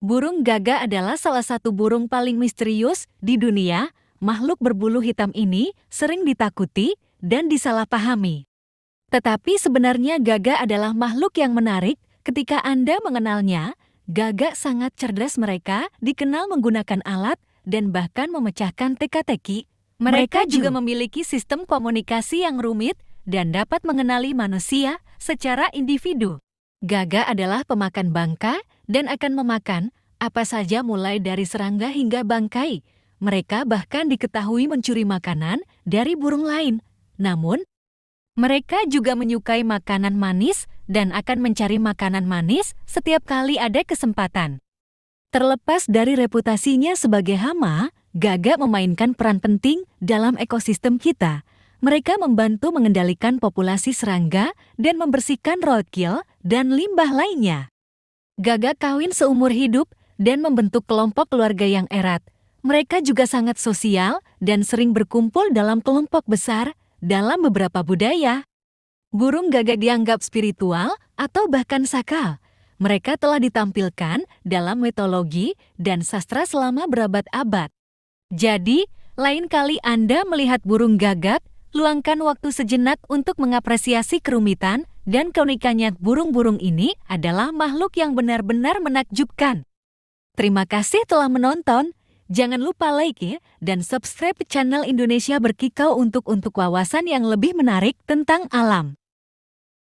Burung gagak adalah salah satu burung paling misterius di dunia. Makhluk berbulu hitam ini sering ditakuti dan disalahpahami. Tetapi sebenarnya gagak adalah makhluk yang menarik ketika Anda mengenalnya. Gagak sangat cerdas mereka, dikenal menggunakan alat dan bahkan memecahkan teka-teki. Mereka, mereka juga memiliki sistem komunikasi yang rumit dan dapat mengenali manusia secara individu. Gaga adalah pemakan bangka dan akan memakan apa saja mulai dari serangga hingga bangkai. Mereka bahkan diketahui mencuri makanan dari burung lain. Namun, mereka juga menyukai makanan manis dan akan mencari makanan manis setiap kali ada kesempatan. Terlepas dari reputasinya sebagai hama, Gaga memainkan peran penting dalam ekosistem kita mereka membantu mengendalikan populasi serangga dan membersihkan roadkill dan limbah lainnya. Gagak kawin seumur hidup dan membentuk kelompok keluarga yang erat. Mereka juga sangat sosial dan sering berkumpul dalam kelompok besar dalam beberapa budaya. Burung gagak dianggap spiritual atau bahkan sakal. Mereka telah ditampilkan dalam mitologi dan sastra selama berabad-abad. Jadi, lain kali Anda melihat burung gagak, luangkan waktu sejenak untuk mengapresiasi kerumitan dan keunikannya burung-burung ini adalah makhluk yang benar-benar menakjubkan. Terima kasih telah menonton. Jangan lupa like ya dan subscribe channel Indonesia Berkikau untuk untuk wawasan yang lebih menarik tentang alam.